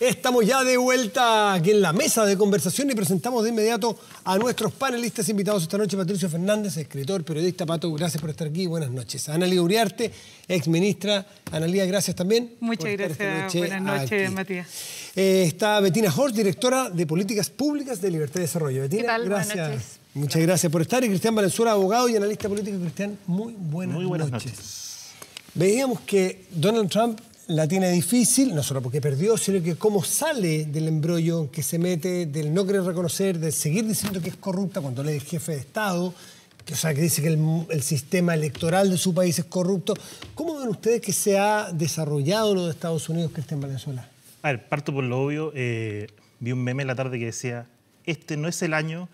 Estamos ya de vuelta aquí en la mesa de conversación y presentamos de inmediato a nuestros panelistas invitados esta noche. Patricio Fernández, escritor, periodista. Pato, gracias por estar aquí. Buenas noches. Analia Uriarte, exministra. Analía, gracias también. Muchas gracias. Buenas noches, Matías. Eh, está Betina Horst, directora de Políticas Públicas de Libertad y Desarrollo. ¿Qué tal? gracias. Muchas gracias por estar. Y Cristian Valenzuela, abogado y analista político. Cristian, muy buenas, muy buenas noches. Veíamos que Donald Trump la tiene difícil, no solo porque perdió, sino que cómo sale del embrollo que se mete, del no querer reconocer, de seguir diciendo que es corrupta cuando le el jefe de Estado, que, o sea, que dice que el, sistema electoral de su país es corrupto. ¿Cómo ven ustedes que se ha desarrollado lo de Estados Unidos, que está en Venezuela? A ver, parto por lo obvio. Eh, vi un meme en la tarde que decía, este no es el año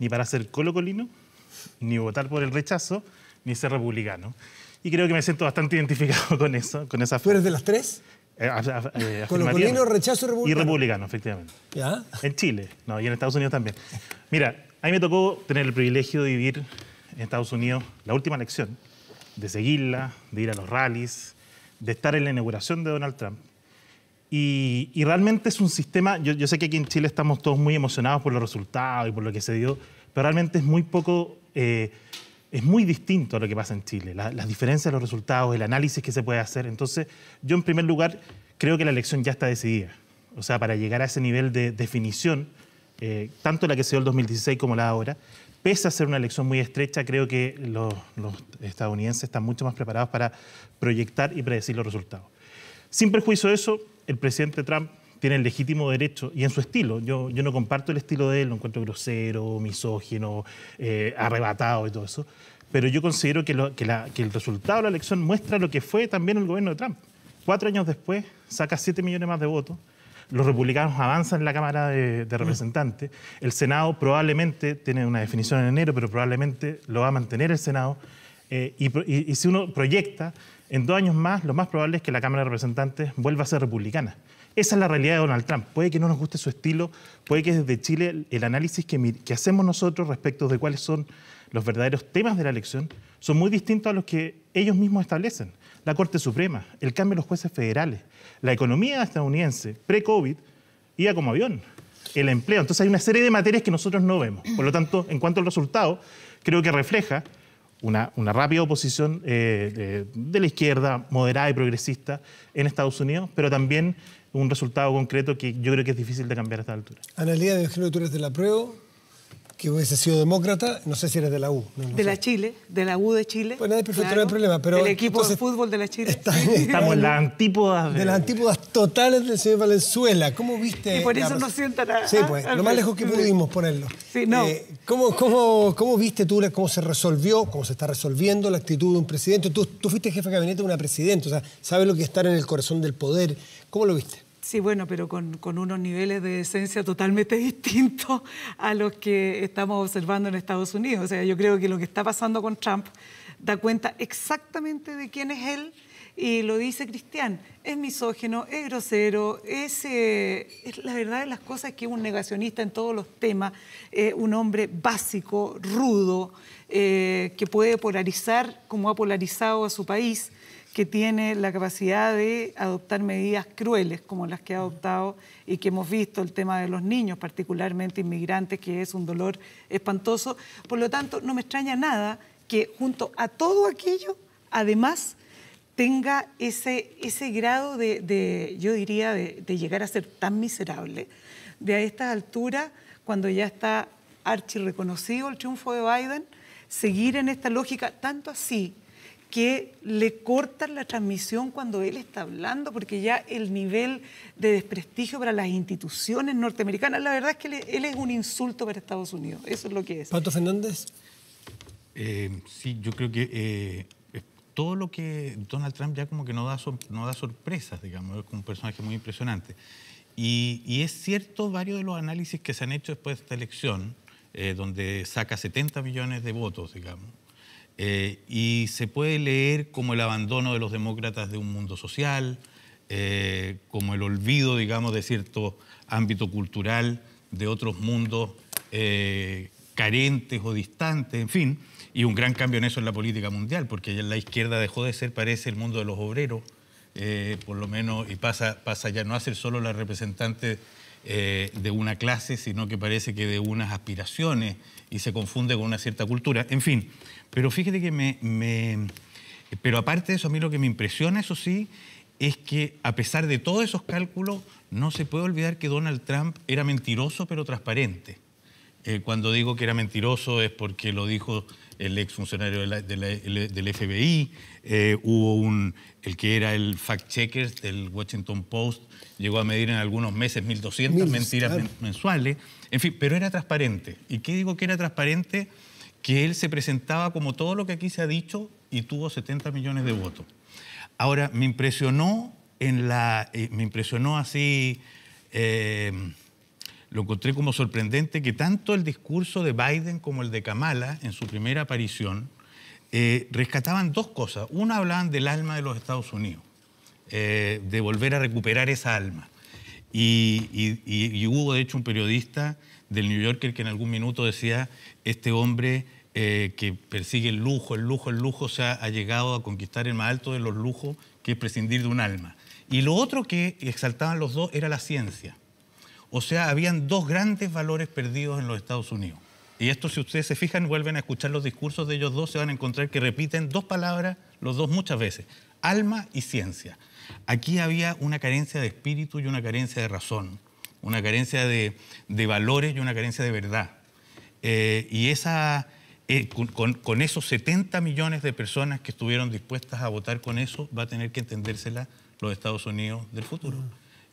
ni para ser colocolino, ni votar por el rechazo, ni ser republicano y creo que me siento bastante identificado con eso, con esa ¿Tú eres de las tres? Con eh, los eh, Colocolino, rechazo y republicano. Y republicano, efectivamente. ¿Ya? En Chile, no, y en Estados Unidos también. Mira, a mí me tocó tener el privilegio de vivir en Estados Unidos la última elección, de seguirla, de ir a los rallies, de estar en la inauguración de Donald Trump. Y, realmente es un sistema, yo, sé que aquí en Chile estamos todos muy emocionados por los resultados y por lo que se dio, pero realmente es muy poco eh, es muy distinto a lo que pasa en Chile, las diferencias, los resultados, el análisis que se puede hacer. Entonces, yo en primer lugar creo que la elección ya está decidida. O sea, para llegar a ese nivel de definición, eh, tanto la que se dio el 2016 como la ahora, pese a ser una elección muy estrecha, creo que los, los estadounidenses están mucho más preparados para proyectar y predecir los resultados. Sin perjuicio de eso, el presidente Trump tiene el legítimo derecho, y en su estilo, yo, no comparto el estilo de él, lo encuentro grosero, misógino, eh, arrebatado y todo eso, pero yo considero que, el resultado de la elección muestra lo que fue también el gobierno de Trump. Cuatro años después, saca siete millones más de votos, los republicanos avanzan en la Cámara de, Representantes, el Senado probablemente, tiene una definición en enero, pero probablemente lo va a mantener el Senado, eh, y, si uno proyecta, en dos años más lo más probable es que la Cámara de Representantes vuelva a ser republicana. Esa es la realidad de Donald Trump. Puede que no nos guste su estilo, puede que desde Chile el análisis que, hacemos nosotros respecto de cuáles son los verdaderos temas de la elección son muy distintos a los que ellos mismos establecen. La Corte Suprema, el cambio de los jueces federales, la economía estadounidense pre-COVID iba como avión, el empleo. Entonces hay una serie de materias que nosotros no vemos. Por lo tanto, en cuanto al resultado, creo que refleja una, rápida oposición eh, de, de la izquierda moderada y progresista en Estados Unidos, pero también un resultado concreto que yo creo que es difícil de cambiar a esta altura. Analía, me imagino que tú eres de la prueba, que hubiese sido demócrata, no sé si eres de la U. de la Chile, de la U de Chile. Pues nada, es perfecto, no hay problema. Pero, el equipo de fútbol de la Chile. Estamos en las antípodas. De... las antípodas totales del señor Valenzuela. ¿Cómo viste? Y por eso no sienta nada. Sí, pues, lo más lejos que pudimos ponerlo. Sí, no. Eh, ¿cómo, viste tú cómo se resolvió, cómo se está resolviendo la actitud de un presidente? Tú, tú fuiste jefe de gabinete de una presidenta, o sea, sabes lo que es estar en el corazón del poder. ¿Cómo lo viste? Sí, bueno, pero con, unos niveles de esencia totalmente distintos a los que estamos observando en Estados Unidos. O sea, yo creo que lo que está pasando con Trump da cuenta exactamente de quién es él y lo dice Cristian. Es misógino, es grosero, es, eh, la verdad de las cosas que es un negacionista en todos los temas, es eh, un hombre básico, rudo, eh, que puede polarizar como ha polarizado a su país que tiene la capacidad de adoptar medidas crueles como las que ha adoptado y que hemos visto el tema de los niños, particularmente inmigrantes, que es un dolor espantoso. Por lo tanto, no me extraña nada que junto a todo aquello, además, tenga ese, ese grado de, yo diría, de, llegar a ser tan miserable, de a estas alturas, cuando ya está archirreconocido reconocido el triunfo de Biden, seguir en esta lógica, tanto así que le cortan la transmisión cuando él está hablando, porque ya el nivel de desprestigio para las instituciones norteamericanas, la verdad es que él es un insulto para Estados Unidos, eso es lo que es. Pato Fernández. Eh, sí, yo creo que eh, todo lo que Donald Trump ya como que no da, no da sorpresas, digamos, es un personaje muy impresionante. Y, es cierto varios de los análisis que se han hecho después de esta elección, eh, donde saca 70 millones de votos, digamos, eh, y se puede leer como el abandono de los demócratas de un mundo social, eh, como el olvido, digamos, de cierto ámbito cultural, de otros mundos eh, carentes o distantes, en fin, y un gran cambio en eso en la política mundial, porque la izquierda dejó de ser, parece, el mundo de los obreros, por lo menos, y pasa, pasa ya no a ser solo la representante eh, de una clase, sino que parece que de unas aspiraciones y se confunde con una cierta cultura. En fin, pero fíjate que me, Pero aparte de eso, a mí lo que me impresiona, eso sí, es que a pesar de todos esos cálculos, no se puede olvidar que Donald Trump era mentiroso pero transparente. Eh, cuando digo que era mentiroso es porque lo dijo el ex funcionario del FBI, eh, hubo un, el que era el fact-checker del Washington Post, llegó a medir en algunos meses 1.200 mentiras mensuales, en fin, pero era transparente. ¿Y qué digo que era transparente? Que él se presentaba como todo lo que aquí se ha dicho y tuvo 70 millones de votos. Ahora, me impresionó en la... Eh, me impresionó así... Eh, lo encontré como sorprendente que tanto el discurso de Biden como el de Kamala en su primera aparición eh, rescataban dos cosas. Una hablaban del alma de los Estados Unidos, eh, de volver a recuperar esa alma. Y, hubo de hecho un periodista del New Yorker que en algún minuto decía, este hombre eh, que persigue el lujo, el lujo, el lujo, se ha, ha llegado a conquistar el más alto de los lujos, que es prescindir de un alma. Y lo otro que exaltaban los dos era la ciencia. O sea, habían dos grandes valores perdidos en los Estados Unidos. Y esto, si ustedes se fijan, vuelven a escuchar los discursos de ellos dos, se van a encontrar que repiten dos palabras, los dos muchas veces, alma y ciencia. Aquí había una carencia de espíritu y una carencia de razón, una carencia de, valores y una carencia de verdad. Eh, y esa, eh, con, con, esos 70 millones de personas que estuvieron dispuestas a votar con eso, va a tener que entendérsela los Estados Unidos del futuro.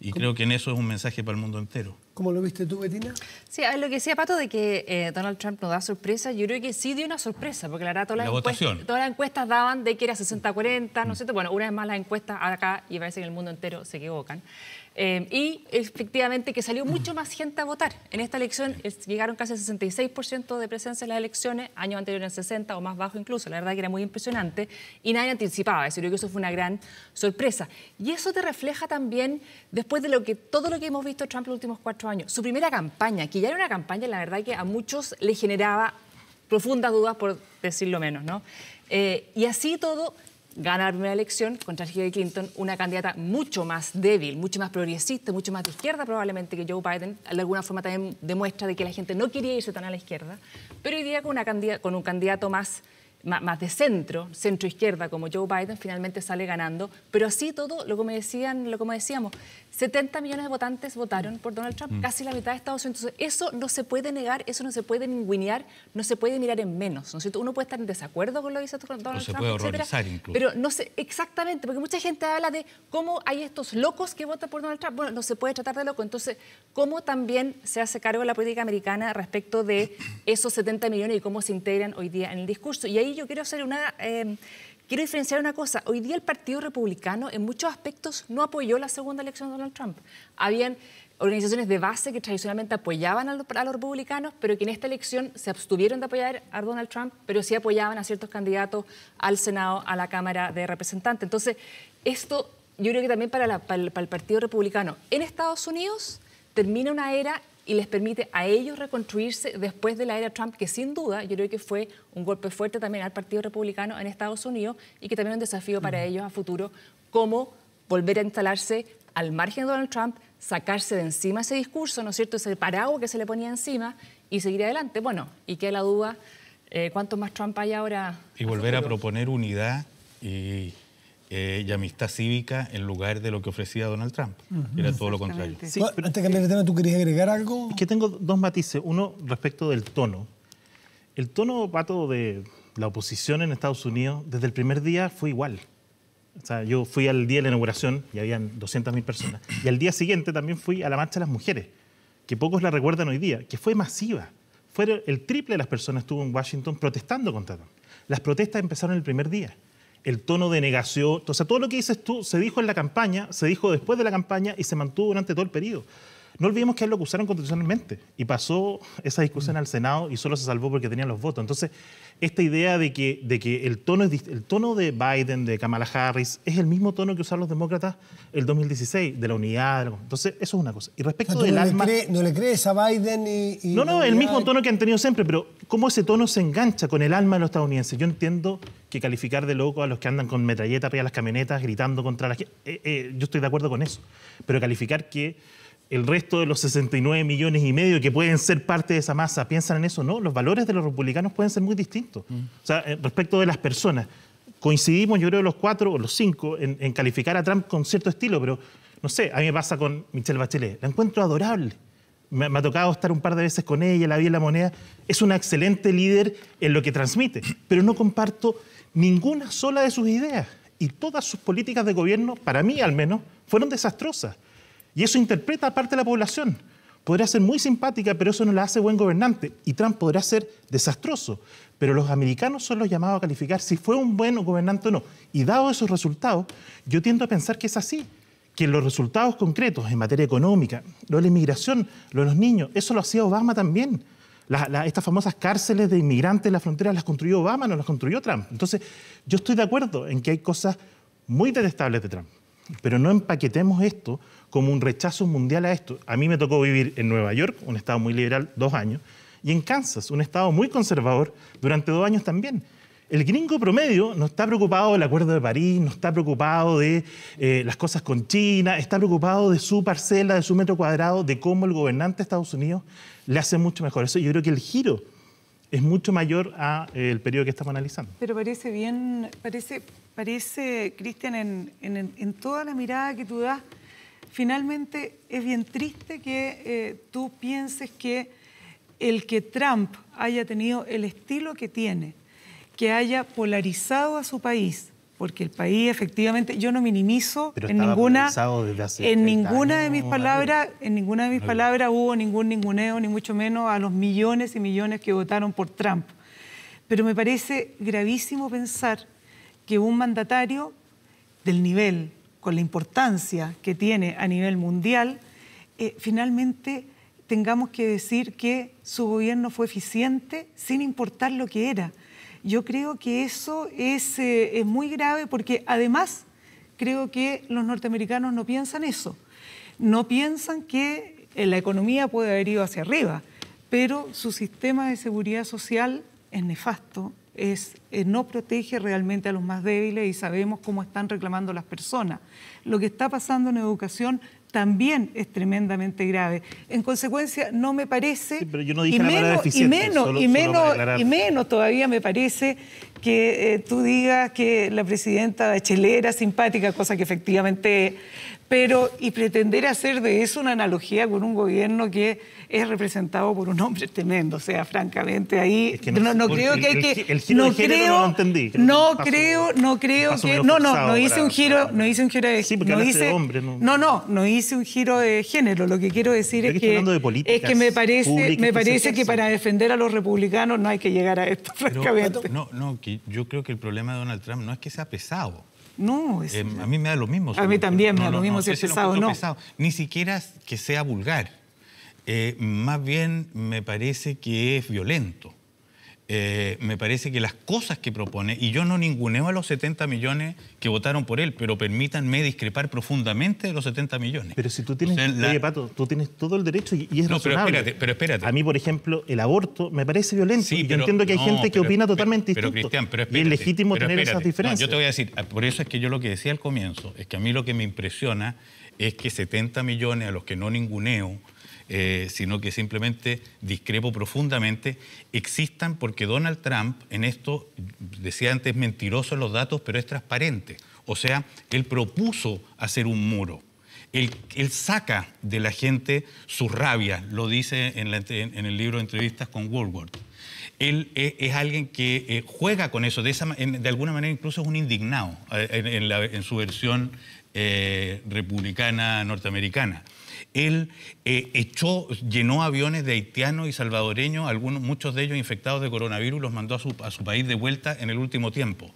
Y creo que en eso es un mensaje para el mundo entero. ¿Cómo lo viste tú, Betina? Sí, a lo que decía Pato de que eh, Donald Trump no da sorpresa, yo creo que sí dio una sorpresa, porque la verdad todas las, encuestas, todas las encuestas daban de que era 60-40, ¿no es cierto? Bueno, una vez más las encuestas acá, y parece que en el mundo entero se equivocan. Eh, y efectivamente que salió mucho más gente a votar. En esta elección llegaron casi el 66% de presencia en las elecciones, años anteriores en 60 o más bajo incluso, la verdad que era muy impresionante y nadie anticipaba eso, yo creo que eso fue una gran sorpresa. Y eso te refleja también después de lo que, todo lo que hemos visto Trump los últimos cuatro años, su primera campaña, que ya era una campaña la verdad que a muchos le generaba profundas dudas, por decirlo menos, ¿no? Eh, y así todo gana la primera elección contra Hillary Clinton, una candidata mucho más débil, mucho más progresista, mucho más de izquierda probablemente que Joe Biden, de alguna forma también demuestra de que la gente no quería irse tan a la izquierda, pero hoy día con, una con un candidato más, más, de centro, centro-izquierda como Joe Biden, finalmente sale ganando, pero así todo, lo como, decían, lo como decíamos, 70 millones de votantes votaron por Donald Trump, mm. casi la mitad de Estados Unidos. Entonces, eso no se puede negar, eso no se puede ningunear, no se puede mirar en menos. ¿no Uno puede estar en desacuerdo con lo que dice Donald Trump, se puede Pero no sé exactamente, porque mucha gente habla de cómo hay estos locos que votan por Donald Trump. Bueno, no se puede tratar de loco. Entonces, ¿cómo también se hace cargo la política americana respecto de esos 70 millones y cómo se integran hoy día en el discurso? Y ahí yo quiero hacer una. Eh, Quiero diferenciar una cosa. Hoy día el Partido Republicano en muchos aspectos no apoyó la segunda elección de Donald Trump. Habían organizaciones de base que tradicionalmente apoyaban a los, republicanos, pero que en esta elección se abstuvieron de apoyar a Donald Trump, pero sí apoyaban a ciertos candidatos al Senado, a la Cámara de Representantes. Entonces, esto yo creo que también para el Partido Republicano en Estados Unidos termina una era y les permite a ellos reconstruirse después de la era Trump, que sin duda yo creo que fue un golpe fuerte también al Partido Republicano en Estados Unidos y que también es un desafío para ellos a futuro, cómo volver a instalarse al margen de Donald Trump, sacarse de encima ese discurso, ¿no es cierto?, ese paraguas que se le ponía encima y seguir adelante. Bueno, y que la duda, eh, ¿cuántos más Trump hay ahora? Y volver a proponer unidad y eh, y amistad cívica en lugar de lo que ofrecía Donald Trump. Era todo lo contrario. Sí, pero, antes de cambiar de tema, ¿tú querías agregar algo? Es que tengo dos matices. Uno respecto del tono. El tono, Pato, de la oposición en Estados Unidos, desde el primer día fue igual. O sea, yo fui al día de la inauguración y habían 200.000 personas. Y al día siguiente también fui a la marcha de las mujeres, que pocos la recuerdan hoy día, que fue masiva. Fue el triple de las personas estuvo en Washington protestando contra Trump. Las protestas empezaron el primer día el tono de negación. O sea, todo lo que dices tú se dijo en la campaña, se dijo después de la campaña y se mantuvo durante todo el periodo. No olvidemos que es lo que usaron constitucionalmente y pasó esa discusión al Senado y solo se salvó porque tenían los votos. Entonces, esta idea de que, de que el, tono el tono de Biden, de Kamala Harris, es el mismo tono que usaron los demócratas el 2016, de la unidad. entonces, eso es una cosa. Y respecto del alma... ¿No le crees a Biden y...? no, no, el mismo tono que han tenido siempre, pero cómo ese tono se engancha con el alma de los estadounidenses. Yo entiendo que calificar de loco a los que andan con metralleta arriba de las camionetas, gritando contra las... Eh, eh, yo estoy de acuerdo con eso, pero calificar que el resto de los 69 millones y medio que pueden ser parte de esa masa piensan en eso, no, los valores de los republicanos pueden ser muy distintos. Mm. O sea, eh, respecto de las personas, coincidimos yo creo los cuatro o los cinco en, calificar a Trump con cierto estilo, pero no sé, a mí me pasa con Michelle Bachelet, la encuentro adorable. Me, me ha tocado estar un par de veces con ella, la vi en la moneda, es una excelente líder en lo que transmite, pero no comparto ninguna sola de sus ideas y todas sus políticas de gobierno, para mí al menos, fueron desastrosas. Y eso interpreta parte de la población. Podría ser muy simpática, pero eso no la hace buen gobernante. Y Trump podría ser desastroso. Pero los americanos son los llamados a calificar si fue un buen gobernante o no. Y dado esos resultados, yo tiendo a pensar que es así. Que los resultados concretos en materia económica, lo de la inmigración, lo de los niños, eso lo hacía Obama también. estas famosas cárceles de inmigrantes en la frontera las construyó Obama, no las construyó Trump. Entonces, yo estoy de acuerdo en que hay cosas muy detestables de Trump, pero no empaquetemos esto como un rechazo mundial a esto. A mí me tocó vivir en Nueva York, un estado muy liberal, dos años, y en Kansas, un estado muy conservador, durante dos años también. El gringo promedio no está preocupado del Acuerdo de París, no está preocupado de eh, las cosas con China, está preocupado de su parcela, de su metro cuadrado, de cómo el gobernante de Estados Unidos le hace mucho mejor. Eso yo creo que el giro es mucho mayor al eh, el periodo que estamos analizando. Pero parece bien, parece, parece Cristian, en, en, en toda la mirada que tú das, finalmente es bien triste que eh, tú pienses que el que Trump haya tenido el estilo que tiene, que haya polarizado a su país, porque el país efectivamente, yo no minimizo en ninguna, en ninguna de mis palabras, en ninguna de mis palabras hubo ningún ninguneo, ni mucho menos a los millones y millones que votaron por Trump. Pero me parece gravísimo pensar que un mandatario del nivel con la importancia que tiene a nivel mundial, eh, finalmente tengamos que decir que su gobierno fue eficiente sin importar lo que era. Yo creo que eso es, eh, muy grave porque además creo que los norteamericanos no piensan eso. No piensan que eh, la economía puede haber ido hacia arriba, pero su sistema de seguridad social es nefasto, es, eh, no protege realmente a los más débiles y sabemos cómo están reclamando las personas. Lo que está pasando en educación también es tremendamente grave. En consecuencia, no me parece... y, menos, y menos todavía me parece que eh, tú digas que la presidenta Bachelet era simpática, cosa que efectivamente pero y pretender hacer de eso una analogía con un gobierno que es representado por un hombre tremendo, o sea, francamente ahí no, creo que hay que no, creo, no, creo, no creo, no que no no no hice un giro, no hice un giro de no hice no. no no hice un giro de género, lo que quiero decir es que es que me parece me parece que para defender a los republicanos no hay que llegar a esto, No no yo creo que el problema de Donald Trump no es que sea pesado. No, es... Eh, a mí me da lo mismo. A mí también me da lo mismo si es pesado o no. Ni siquiera que sea vulgar. Eh, más bien me parece que es violento. Eh, me parece que las cosas que propone, y yo no ninguneo a los 70 millones que votaron por él, pero permítanme discrepar profundamente de los 70 millones. Pero si tú tienes, tú tienes todo el derecho y, es no, Pero espérate, pero espérate. A mí, por ejemplo, el aborto me parece violento. y yo entiendo que hay gente que opina totalmente distinto. Pero, Cristian, es legítimo tener esas diferencias. yo te voy a decir, ah, por eso es que yo lo que decía al comienzo, es que a mí lo que me impresiona es que 70 millones a los que no ninguneo, eh, sino que simplemente discrepo profundamente, existan porque Donald Trump en esto, decía antes, mentiroso en los datos, pero es transparente. O sea, él propuso hacer un muro. Él, saca de la gente su rabia, lo dice en, el libro de entrevistas con Woodward Él es, alguien que eh, juega con eso, de, alguna manera incluso es un indignado eh, en, su versión republicana norteamericana él eh, echó, llenó aviones de haitianos y salvadoreños, algunos, muchos de ellos infectados de coronavirus, los mandó a su, país de vuelta en el último tiempo.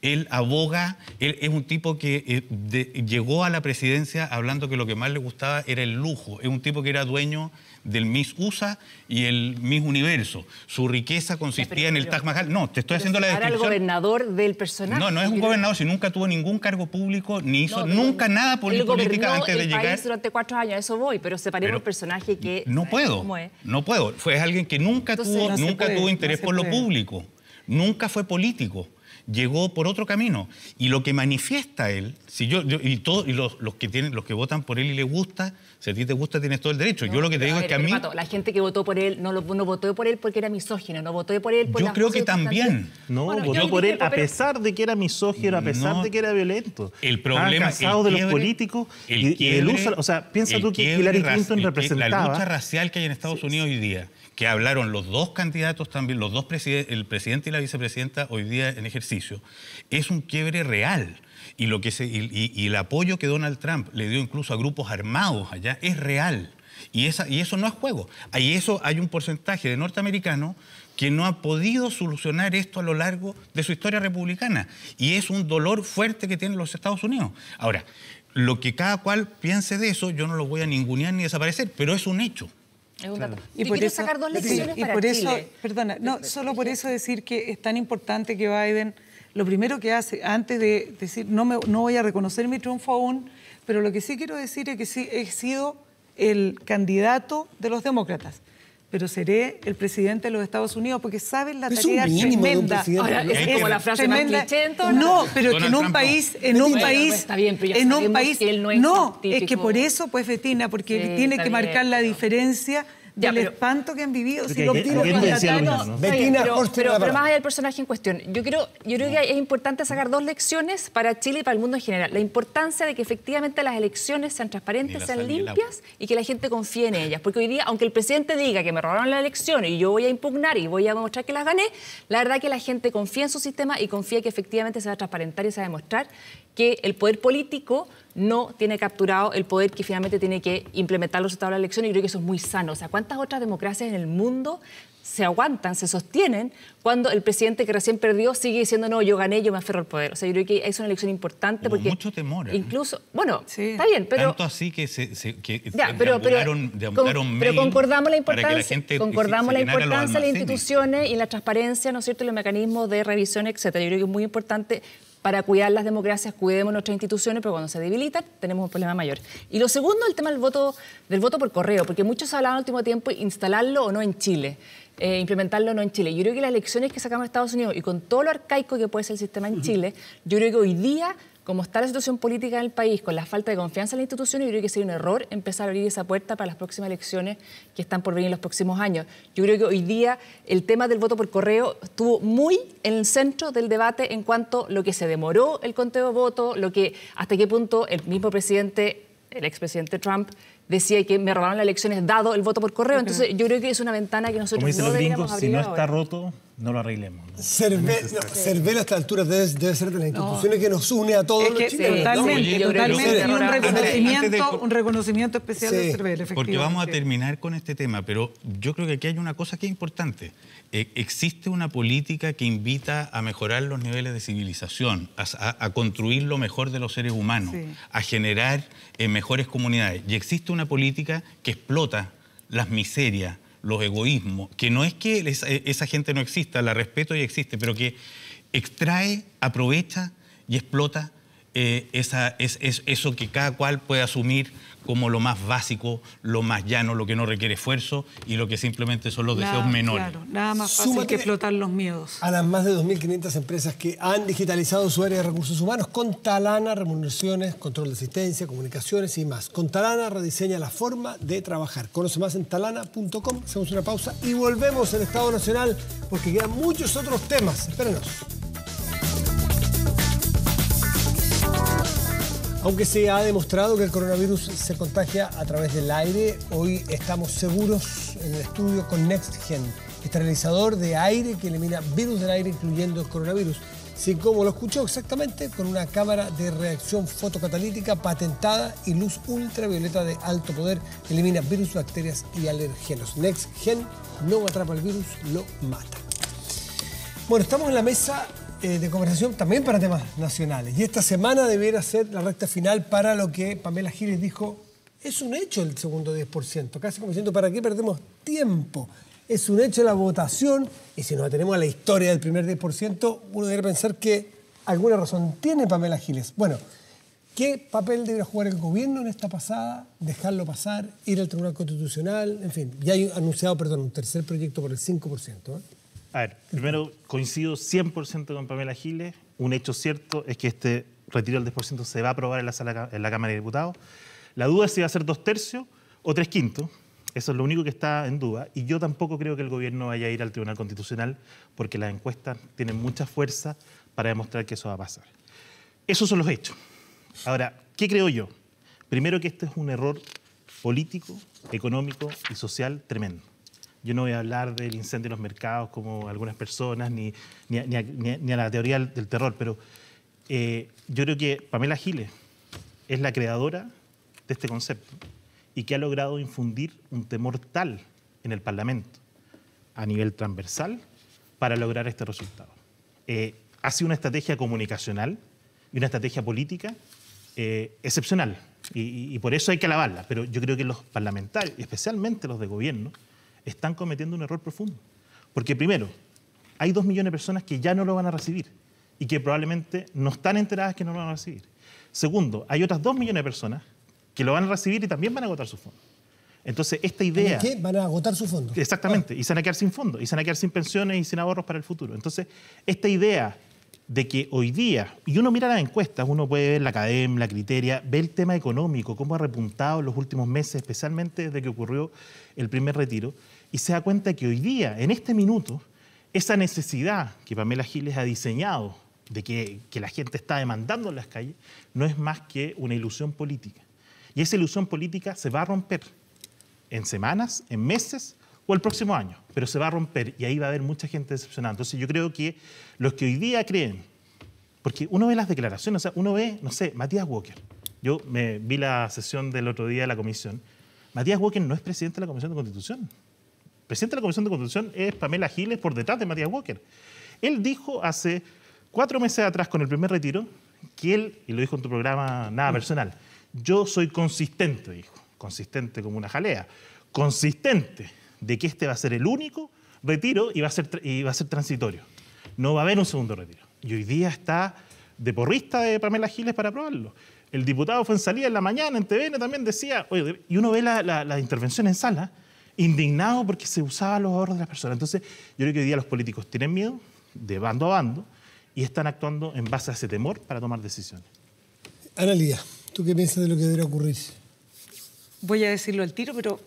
Él aboga, él es un tipo que eh, llegó a la presidencia hablando que lo que más le gustaba era el lujo, es un tipo que era dueño del Miss USA y el Miss Universo. Su riqueza consistía en el Taj Mahal. No, te estoy haciendo la descripción. Era el gobernador del personaje. No, no es un gobernador, si nunca tuvo ningún cargo público ni hizo nunca nada político antes de País durante cuatro años, eso voy, pero se separemos un personaje que. No puedo. No puedo. Fue alguien que nunca tuvo, nunca tuvo interés por lo público. Nunca fue político llegó por otro camino. Y lo que manifiesta él, si yo, y, todos y los, que tienen, los que votan por él y le gusta, si a ti te gusta tienes todo el derecho. yo lo que te digo es que a mí... la gente que votó por él no, lo, votó por él porque era misógino, no votó por él porque... Yo creo que también. No, votó por él a pesar de que era misógino, a pesar de que era violento. El problema es... de los políticos y, el uso... O sea, piensa tú que Hillary Clinton representaba... La lucha racial que hay en Estados Unidos hoy día que hablaron los dos candidatos también, los dos el presidente y la vicepresidenta hoy día en ejercicio, es un quiebre real. Y, lo que el apoyo que Donald Trump le dio incluso a grupos armados allá es real. Y, esa, y eso no es juego. Y eso hay un porcentaje de norteamericanos que no ha podido solucionar esto a lo largo de su historia republicana. Y es un dolor fuerte que tienen los Estados Unidos. Ahora, lo que cada cual piense de eso, yo no lo voy a ningunear ni desaparecer, pero es un hecho. Y, por eso, y por perdona, no, solo por eso decir que es tan importante que Biden, lo primero que hace, antes de decir, no, me, no voy a reconocer mi triunfo aún, pero lo que sí quiero decir es que sí he sido el candidato de los demócratas pero seré el presidente de los Estados Unidos porque saben la es tarea tremenda. Ahora, es, como la frase tremenda. más cliché No, pero que en un país, en un país, está bien, pero en un país, que él no, es no que por eso, pues Betina, porque tiene que marcar la diferencia ya, espanto que han vivido. Si lo pero, más allá del personaje en cuestión, yo, creo, yo creo que es importante sacar dos lecciones para Chile y para el mundo en general. La importancia de que efectivamente las elecciones sean transparentes, sean limpias y que la gente confíe en ellas. Porque hoy día, aunque el presidente diga que me robaron la elección y yo voy a impugnar y voy a demostrar que las gané, la verdad que la gente confía en su sistema y confía que efectivamente se va a transparentar y se va a demostrar que el poder político no tiene capturado el poder que finalmente tiene que implementar los resultados de la elección y creo que eso es muy sano. O sea, ¿cuántas otras democracias en el mundo se aguantan, se sostienen cuando el presidente que recién perdió sigue diciendo no, yo gané, yo me aferro al poder? O sea, yo creo que es una elección importante porque... Mucho temor. ¿eh? Incluso, bueno, está bien, pero... Tanto así que se, ya, pero, concordamos la importancia, concordamos la importancia de las instituciones y la transparencia, ¿no es cierto?, los mecanismos de revisión, etcétera. Yo creo que es muy importante para cuidar las democracias, cuidemos nuestras instituciones, pero cuando se debilitan tenemos un problema mayor. Y lo segundo, el tema del voto, del voto por correo, porque muchos hablaban en el último tiempo instalarlo o no en Chile, eh, implementarlo o no en Chile. Yo creo que las elecciones que sacamos Estados Unidos y con todo lo arcaico que puede ser el sistema en Chile, yo creo que hoy día como está la situación política en el país, con la falta de confianza en la institución, yo creo que sería un error empezar a abrir esa puerta para las próximas elecciones que están por venir en los próximos años. Yo creo que hoy día el tema del voto por correo estuvo muy en el centro del debate en cuanto a lo que se demoró el conteo de votos, lo que, hasta qué punto el mismo presidente, el expresidente Trump, decía que me robaron las elecciones dado el voto por correo. Entonces, yo creo que es una ventana que nosotros tenemos no si no está roto, no lo arreglemos. ¿no? a esta altura debe, ser de las instituciones que nos une a todos que Totalmente, totalmente. un reconocimiento, especial de Cervel, efectivamente. Porque vamos a terminar con este tema, pero yo creo que aquí hay una cosa que es importante. Eh, existe una política que invita a mejorar los niveles de civilización, a, construir lo mejor de los seres humanos, a generar eh, mejores comunidades. Y existe una política que explota las miserias, los egoísmos, que no es que eh, esa gente no exista, la respeto y existe, pero que extrae, aprovecha y explota eh, esa, es, eso que cada cual puede asumir como lo más básico, lo más llano, lo que no requiere esfuerzo y lo que simplemente son los deseos menores. Claro, nada más fácil que explotar los miedos. A las más de 2.500 empresas que han digitalizado su área de recursos humanos con Talana, remuneraciones, control de asistencia, comunicaciones y más. Con Talana rediseña la forma de trabajar. Conoce más en talana.com. Hacemos una pausa y volvemos al Estado Nacional porque quedan muchos otros temas. Espérenos. Aunque se ha demostrado que el coronavirus se contagia a través del aire, hoy estamos seguros en el estudio con NextGen, esterilizador de aire que elimina virus del aire, incluyendo el coronavirus. Sí, como lo escuchó exactamente, con una cámara de reacción fotocatalítica patentada y luz ultravioleta de alto poder, elimina virus, bacterias y alergenos. NextGen no atrapa el virus, lo mata. Bueno, estamos en la mesa eh, de conversación también para temas nacionales. Y esta semana debiera ser la recta final para lo que Pamela Giles dijo, es un hecho el segundo 10%, casi como diciendo, ¿para qué perdemos tiempo? Es un hecho la votación y si nos atenemos a la historia del primer 10%, uno debería pensar que alguna razón tiene Pamela Giles. Bueno, ¿Qué papel deberá jugar el gobierno en esta pasada? ¿Dejarlo pasar? ¿Ir al Tribunal Constitucional? En fin, ya hay anunciado, perdón, un tercer proyecto por el 5%. A ver, primero coincido 100% con Pamela Giles. Un hecho cierto es que este retiro del 10% se va a aprobar en la, en la Cámara de Diputados. La duda es si va a ser dos tercios o tres quintos. Eso es lo único que está en duda. Y yo tampoco creo que el gobierno vaya a ir al Tribunal Constitucional porque las encuestas tienen mucha fuerza para demostrar que eso va a pasar. Esos son los hechos. Ahora, ¿qué creo yo? Primero que este es un error político, económico y social tremendo. Yo no voy a hablar del incendio en los mercados como algunas personas, ni, ni, a, la teoría del, terror, pero eh, yo creo que Pamela Giles es la creadora de este concepto y que ha logrado infundir un temor tal en el Parlamento a nivel transversal para lograr este resultado. Eh, ha sido una estrategia comunicacional y una estrategia política eh, excepcional y, y, por eso hay que alabarla, pero yo creo que los parlamentarios, especialmente los de gobierno, están cometiendo un error profundo. Porque primero, hay dos millones de personas que ya no lo van a recibir y que probablemente no están enteradas que no lo van a recibir. Segundo, hay otras dos millones de personas que lo van a recibir y también van a agotar su fondo. Entonces, esta idea... ¿Qué? Van a agotar su fondo. Exactamente, y se van a quedar sin fondo, y se van a quedar sin pensiones y sin ahorros para el futuro. Entonces, esta idea de que hoy día, y uno mira las encuestas, uno puede ver la academia, la criteria, ve el tema económico, cómo ha repuntado en los últimos meses, especialmente desde que ocurrió el primer retiro, y se da cuenta que hoy día, en este minuto, esa necesidad que Pamela Giles ha diseñado de que, la gente está demandando en las calles, no es más que una ilusión política. Y esa ilusión política se va a romper en semanas, en meses o el próximo año, pero se va a romper y ahí va a haber mucha gente decepcionada. Entonces yo creo que los que hoy día creen, porque uno ve las declaraciones, o sea, uno ve, no sé, Matías Walker. Yo me vi la sesión del otro día de la comisión. Matías Walker no es presidente de la Comisión de Constitución presidente de la Comisión de Constitución es Pamela Giles por detrás de Matías Walker. Él dijo hace cuatro meses atrás con el primer retiro que él, y lo dijo en tu programa Nada mm. Personal, yo soy consistente, dijo, consistente como una jalea, consistente de que este va a ser el único retiro y va a ser, va a ser transitorio. No va a haber un segundo retiro. Y hoy día está de porrista de Pamela Giles para aprobarlo. El diputado fue en salida en la mañana en TVN también decía, oye, y uno ve la, intervención en sala, indignado porque se usaban los ahorros de las personas. Entonces, yo creo que hoy día los políticos tienen miedo de bando a bando y están actuando en base a ese temor para tomar decisiones. Ana Lía, ¿tú qué piensas de lo que debería ocurrir? Voy a decirlo al tiro, pero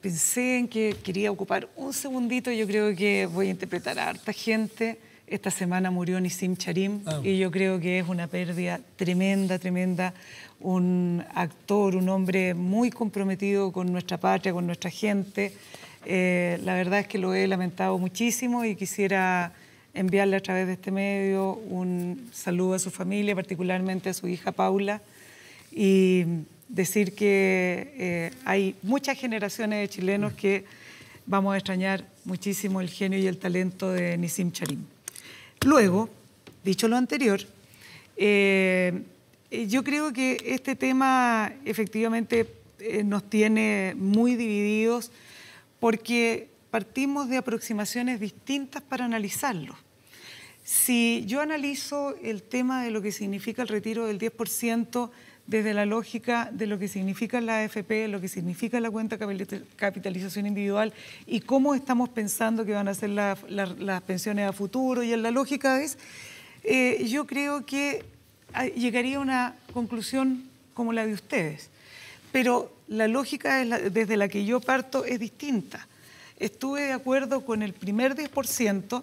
pensé en que quería ocupar un segundito. Yo creo que voy a interpretar a harta gente esta semana murió Nisim Charim ah. y yo creo que es una pérdida tremenda, tremenda. Un actor, un hombre muy comprometido con nuestra patria, con nuestra gente. Eh, la verdad es que lo he lamentado muchísimo y quisiera enviarle a través de este medio un saludo a su familia, particularmente a su hija Paula, y decir que eh, hay muchas generaciones de chilenos que vamos a extrañar muchísimo el genio y el talento de Nisim Charim. Luego, dicho lo anterior, eh, yo creo que este tema efectivamente eh, nos tiene muy divididos porque partimos de aproximaciones distintas para analizarlo. Si yo analizo el tema de lo que significa el retiro del 10%, desde la lógica de lo que significa la AFP, lo que significa la cuenta capitalización individual y cómo estamos pensando que van a ser las pensiones a futuro. Y en la lógica es, eh, yo creo que ah, llegaría a una conclusión como la de ustedes, pero la lógica desde la que yo parto es distinta. Estuve de acuerdo con el primer 10%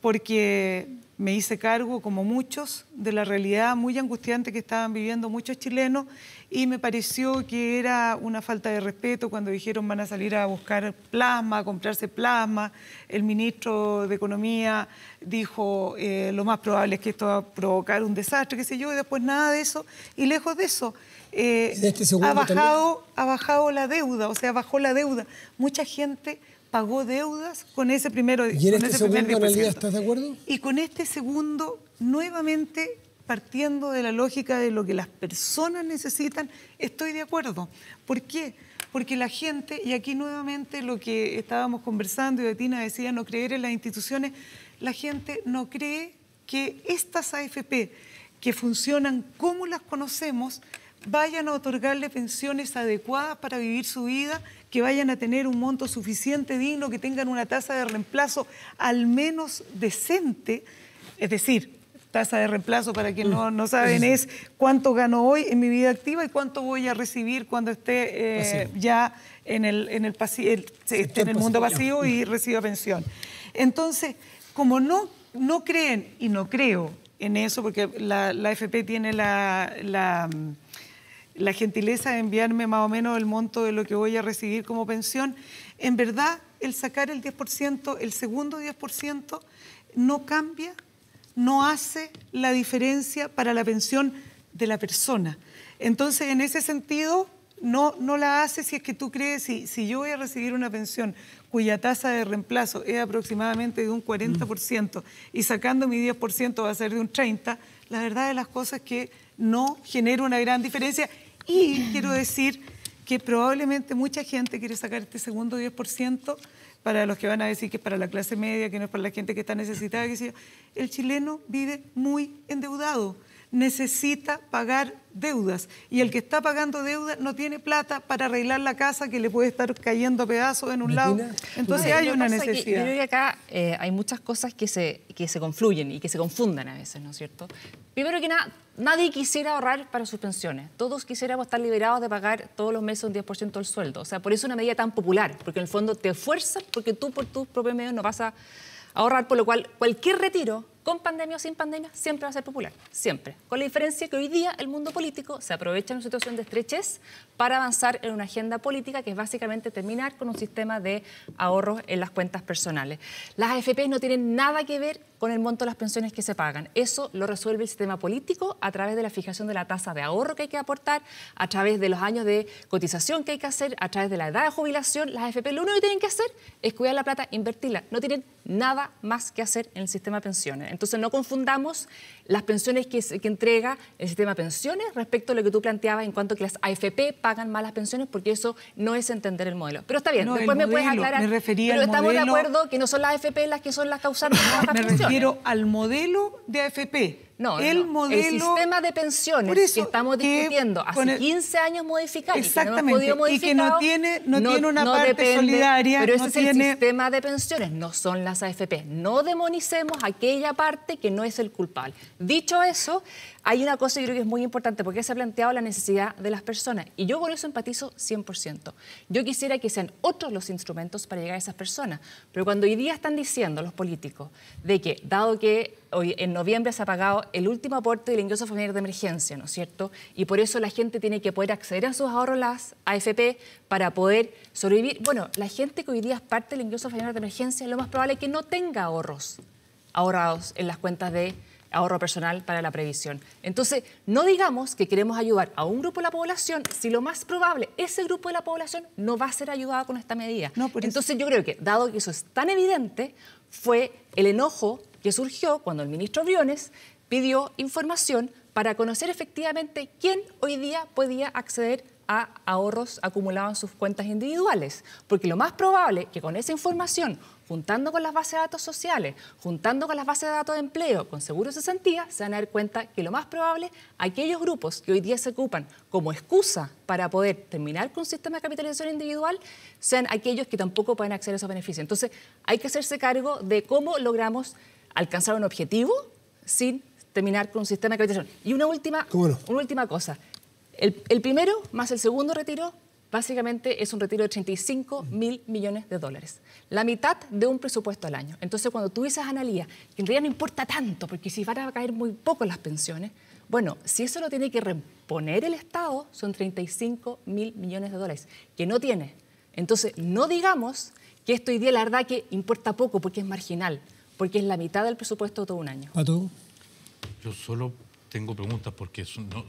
porque me hice cargo, como muchos, de la realidad muy angustiante que estaban viviendo muchos chilenos y me pareció que era una falta de respeto cuando dijeron van a salir a buscar plasma, a comprarse plasma. El ministro de Economía dijo eh, lo más probable es que esto va a provocar un desastre, qué sé yo, y después nada de eso. Y lejos de eso, eh, este ha, bajado, ha bajado la deuda, o sea, bajó la deuda. Mucha gente pagó deudas con ese primero. ¿Y este de acuerdo? Y con este segundo, nuevamente partiendo de la lógica de lo que las personas necesitan, estoy de acuerdo. ¿Por qué? Porque la gente, y aquí nuevamente lo que estábamos conversando y Betina decía no creer en las instituciones, la gente no cree que estas AFP que funcionan como las conocemos vayan a otorgarle pensiones adecuadas para vivir su vida que vayan a tener un monto suficiente, digno, que tengan una tasa de reemplazo al menos decente, es decir, tasa de reemplazo, para quienes no, no, saben, es cuánto gano hoy en mi vida activa y cuánto voy a recibir cuando esté eh, ya en el, en el, en el mundo pasivo y reciba pensión. Entonces, como no, no creen, y no creo en eso, porque la, la FP tiene la la gentileza de enviarme más o menos el monto de lo que voy a recibir como pensión, en verdad el sacar el 10%, el segundo 10%, no cambia, no hace la diferencia para la pensión de la persona. Entonces, en ese sentido, no, no la hace si es que tú crees, si, si yo voy a recibir una pensión cuya tasa de reemplazo es aproximadamente de un 40% y sacando mi 10% va a ser de un 30%, la verdad de las cosas es que no genera una gran diferencia y quiero decir que probablemente mucha gente quiere sacar este segundo 10% para los que van a decir que es para la clase media, que no es para la gente que está necesitada. Que el chileno vive muy endeudado necesita pagar deudas y el que está pagando deudas no tiene plata para arreglar la casa que le puede estar cayendo a pedazos en un lado. Entonces hay una necesidad. yo que acá eh, hay muchas cosas que se, que se confluyen y que se confundan a veces, ¿no es cierto? Primero que nada, nadie quisiera ahorrar para sus pensiones. Todos quisiéramos estar liberados de pagar todos los meses un 10% del sueldo. O sea, por eso es una medida tan popular, porque en el fondo te fuerza porque tú por tus propios medios no vas a ahorrar, por lo cual cualquier retiro con pandemia o sin pandemia, siempre va a ser popular, siempre. Con la diferencia que hoy día el mundo político se aprovecha en una situación de estrechez para avanzar en una agenda política que es básicamente terminar con un sistema de ahorros en las cuentas personales. Las AFP no tienen nada que ver con el monto de las pensiones que se pagan. Eso lo resuelve el sistema político a través de la fijación de la tasa de ahorro que hay que aportar, a través de los años de cotización que hay que hacer, a través de la edad de jubilación. Las AFP lo único que tienen que hacer es cuidar la plata, invertirla. No tienen nada más que hacer en el sistema de pensiones. Entonces no confundamos las pensiones que, entrega el sistema pensiones respecto a lo que tú planteabas en cuanto a que las AFP pagan malas pensiones, porque eso no es entender el modelo. Pero está bien, después me puedes aclarar. Me refería pero estamos de acuerdo que no son las AFP las que son las causantes de las Me refiero al modelo de AFP no, el sistema de pensiones que estamos discutiendo hace 15 años modificar y que no hemos y que no tiene, no, tiene una parte solidaria. Pero ese es el sistema de pensiones, no son las AFP. No demonicemos aquella parte que no es el culpable. Dicho eso, hay una cosa yo creo que es muy importante, porque se ha planteado la necesidad de las personas, y yo con eso empatizo 100%. Yo quisiera que sean otros los instrumentos para llegar a esas personas, pero cuando hoy día están diciendo los políticos de que, dado que hoy en noviembre se ha pagado el último aporte del ingreso familiar de emergencia, ¿no es cierto? Y por eso la gente tiene que poder acceder a sus ahorros las AFP para poder sobrevivir. Bueno, la gente que hoy día es parte del ingreso familiar de emergencia, lo más probable es que no tenga ahorros ahorrados en las cuentas de ahorro personal para la previsión. Entonces, no digamos que queremos ayudar a un grupo de la población si lo más probable, es ese grupo de la población no va a ser ayudado con esta medida. Entonces, yo creo que, dado que eso es tan evidente, fue el enojo que surgió cuando el ministro Briones pidió información para conocer efectivamente quién hoy día podía acceder a ahorros acumulados en sus cuentas individuales, porque lo más probable que con esa información, juntando con las bases de datos sociales, juntando con las bases de datos de empleo, con seguros de sentía, se van a dar cuenta que lo más probable, aquellos grupos que hoy día se ocupan como excusa para poder terminar con un sistema de capitalización individual, sean aquellos que tampoco pueden acceder a esos beneficios. Entonces, hay que hacerse cargo de cómo logramos alcanzar un objetivo sin terminar con un sistema de capitalización. Y una última, una última cosa. El, primero más el segundo retiro básicamente es un retiro de 35 mil millones de dólares, la mitad de un presupuesto al año. Entonces, cuando tú dices, Analía, que en realidad no importa tanto, porque si van a caer muy poco las pensiones, bueno, si eso lo tiene que reponer el Estado, son 35 mil millones de dólares, que no tiene. Entonces, no digamos que esto hoy día la verdad que importa poco, porque es marginal, porque es la mitad del presupuesto de todo un año. ¿A tú? Yo solo tengo preguntas porque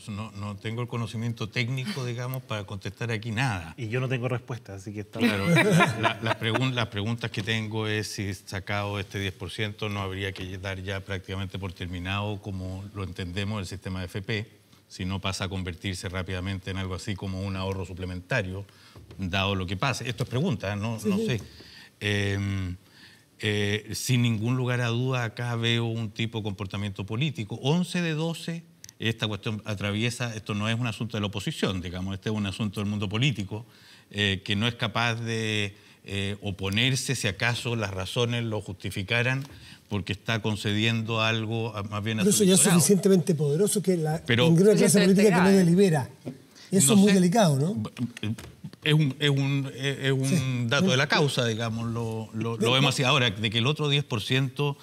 no, no, tengo el conocimiento técnico, digamos, para contestar aquí nada. Y yo no tengo respuesta, así que está Claro, las preguntas que tengo es si sacado este 10% no habría que dar ya prácticamente por terminado, como lo entendemos, el sistema de FP, si no pasa a convertirse rápidamente en algo así como un ahorro suplementario, dado lo que pase. Esto es pregunta, ¿eh? no, no sé. Em, eh, sin ningún lugar a duda, acá veo un tipo de comportamiento político. 11 de 12, esta cuestión atraviesa, esto no es un asunto de la oposición, digamos, este es un asunto del mundo político, eh, que no es capaz de eh, oponerse si acaso las razones lo justificaran porque está concediendo algo más bien a Pero eso ya es suficientemente poderoso que la, pero, eso es muy delicado, ¿no? Es un, dato de la causa, digamos, lo, lo, vemos así ahora, de que el otro 10%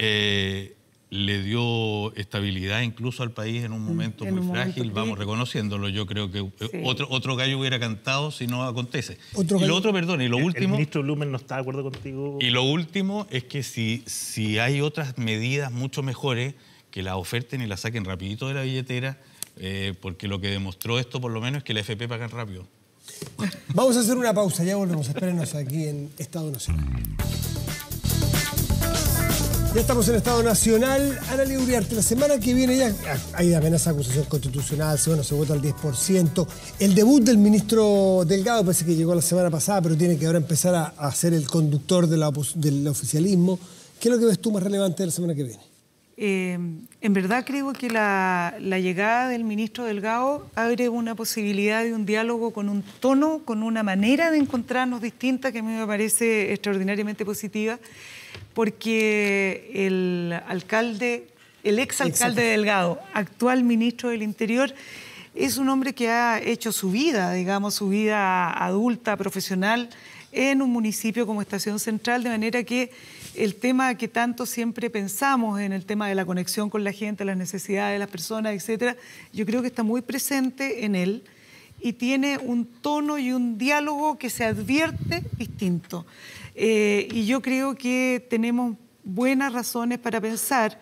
eh, le dio estabilidad incluso al país en un mm, momento muy frágil, vamos reconociéndolo. Yo creo que eh, otro, otro gallo hubiera cantado si no acontece. ¿Otro y otro, perdón, y lo último... El ministro Lumen no está de acuerdo contigo. Y lo último es que si, si hay otras medidas mucho mejores, que la oferten y la saquen rapidito de la billetera eh, porque lo que demostró esto por lo menos es que la FP paga rápido. Vamos a hacer una pausa, ya volvemos, espérenos aquí en Estado Nacional. Ya estamos en Estado Nacional. Ana Uriarte, la semana que viene ya hay amenaza acusación constitucional, bueno, se vota al 10%. El debut del ministro Delgado parece que llegó la semana pasada, pero tiene que ahora empezar a, ser el conductor del oficialismo. ¿Qué es lo que ves tú más relevante de la semana que viene? Em, en verdad creo que la, llegada del ministro Delgado abre una posibilidad de un diálogo con un tono, con una manera de encontrarnos distinta que a mí me parece extraordinariamente positiva, porque el alcalde, el exalcalde Delgado, actual ministro del Interior, es un hombre que ha hecho su vida, digamos, su vida adulta, profesional, en un municipio como Estación Central, de manera que el tema que tanto siempre pensamos en el tema de la conexión con la gente, las necesidades de las personas, etcétera, yo creo que está muy presente en él y tiene un tono y un diálogo que se advierte distinto. Eh, y yo creo que tenemos buenas razones para pensar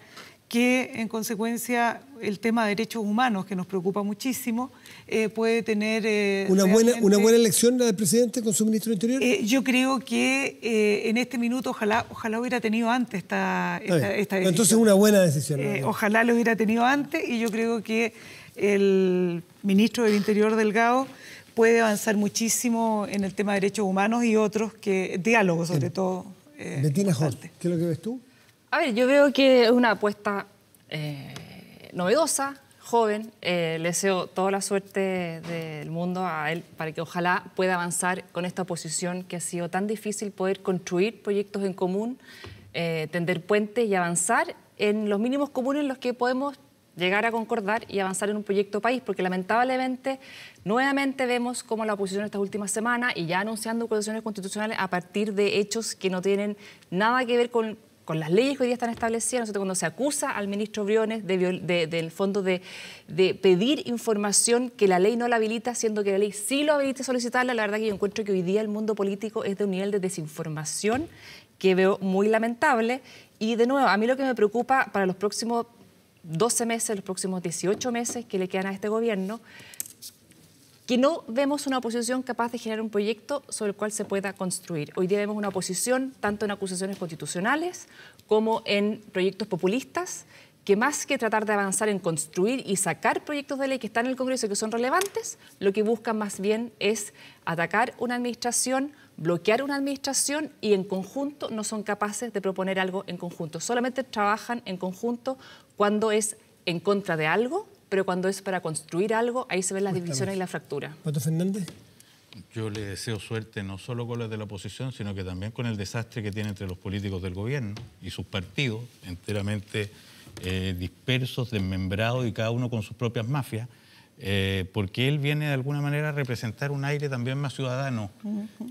que en consecuencia el tema de derechos humanos, que nos preocupa muchísimo, eh, puede tener... Eh, una, buena, ¿Una buena elección la del presidente con su ministro del Interior? Eh, yo creo que en este minuto ojalá, ojalá hubiera tenido antes esta, esta, decisión. Entonces una buena decisión. ojalá lo hubiera tenido antes y yo creo que el ministro del Interior Delgado puede avanzar muchísimo en el tema de derechos humanos y otros que diálogo sobre todo. ¿qué es lo que ves tú? A ver, yo veo que es una apuesta eh, novedosa, joven. Eh, le deseo toda la suerte del mundo a él para que ojalá pueda avanzar con esta oposición que ha sido tan difícil poder construir proyectos en común, eh, tender puentes y avanzar en los mínimos comunes en los que podemos llegar a concordar y avanzar en un proyecto país, porque lamentablemente nuevamente vemos cómo la oposición estas últimas semanas y ya anunciando cuestiones constitucionales a partir de hechos que no tienen nada que ver con, con las leyes que hoy día están establecidas, cuando se acusa al ministro Briones del fondo de, pedir información que la ley no la habilita, siendo que la ley sí lo habilita solicitarla, la verdad que yo encuentro que hoy día el mundo político es de un nivel de desinformación que veo muy lamentable. Y de nuevo, a mí lo que me preocupa para los próximos 12 meses, los próximos 18 meses que le quedan a este gobierno, que no vemos una oposición capaz de generar un proyecto sobre el cual se pueda construir. Hoy día vemos una oposición tanto en acusaciones constitucionales como en proyectos populistas que más que tratar de avanzar en construir y sacar proyectos de ley que están en el Congreso y que son relevantes, lo que buscan más bien es atacar una administración, bloquear una administración y en conjunto no son capaces de proponer algo en conjunto. Solamente trabajan en conjunto cuando es en contra de algo pero cuando es para construir algo, ahí se ven las divisiones y la fractura. Pato Fernández. Yo le deseo suerte no solo con los de la oposición, sino que también con el desastre que tiene entre los políticos del gobierno y sus partidos, enteramente eh, dispersos, desmembrados y cada uno con sus propias mafias, eh, porque él viene de alguna manera a representar un aire también más ciudadano.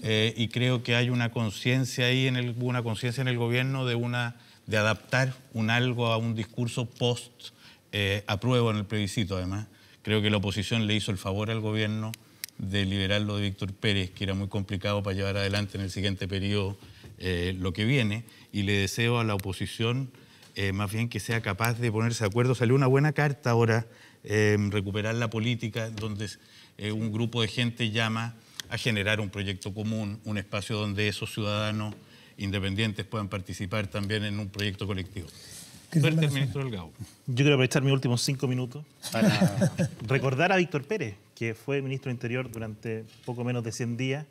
Eh, y creo que hay una conciencia ahí, en el, una conciencia en el gobierno de, una, de adaptar un algo a un discurso post eh, apruebo en el plebiscito, además. Creo que la oposición le hizo el favor al gobierno de liberarlo de Víctor Pérez, que era muy complicado para llevar adelante en el siguiente periodo eh, lo que viene, y le deseo a la oposición eh, más bien que sea capaz de ponerse de acuerdo. Salió una buena carta ahora, recuperar la política, donde un grupo de gente llama a generar un proyecto común, un espacio donde esos ciudadanos independientes puedan participar también en un proyecto colectivo ministro Yo quiero aprovechar mis últimos cinco minutos para recordar a Víctor Pérez, que fue ministro del Interior durante poco menos de 100 días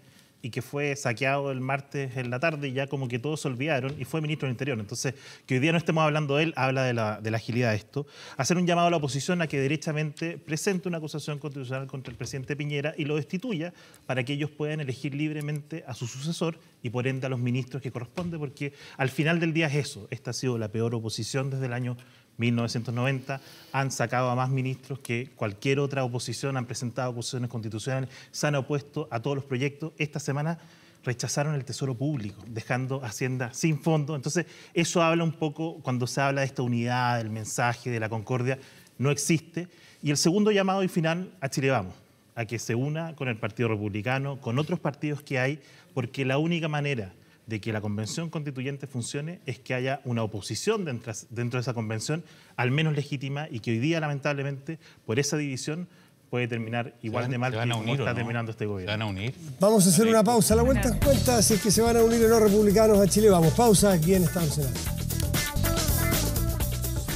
y que fue saqueado el martes en la tarde y ya como que todos se olvidaron y fue ministro del Interior. Entonces, que hoy día no estemos hablando de él habla de la, de la agilidad de esto. Hacer un llamado a la oposición a que derechamente presente una acusación constitucional contra el presidente Piñera y lo destituya para que ellos puedan elegir libremente a su sucesor y por ende a los ministros que corresponde, porque al final del día es eso. Esta ha sido la peor oposición desde el año 1990, han sacado a más ministros que cualquier otra oposición, han presentado oposiciones constitucionales, se han opuesto a todos los proyectos. Esta semana rechazaron el Tesoro Público, dejando Hacienda sin fondo. Entonces, eso habla un poco cuando se habla de esta unidad, del mensaje, de la concordia, no existe. Y el segundo llamado y final, a Chile Vamos, a que se una con el Partido Republicano, con otros partidos que hay, porque la única manera de que la convención constituyente funcione es que haya una oposición dentro, de esa convención, al menos legítima, y que hoy día, lamentablemente, por esa división puede terminar igual de mal que está terminando este gobierno. Vamos a hacer una pausa. la vuelta cuenta si es que se van a unir los republicanos a Chile. Vamos, pausa aquí en Estados Unidos.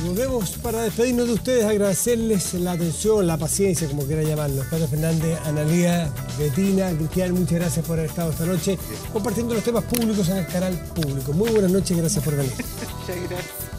Volvemos para despedirnos de ustedes, agradecerles la atención, la paciencia, como quiera llamarlo. Pedro Fernández, Analía, Betina, Cristian, muchas gracias por haber estado esta noche compartiendo los temas públicos en el canal público. Muy buenas noches, gracias por venir. Muchas gracias.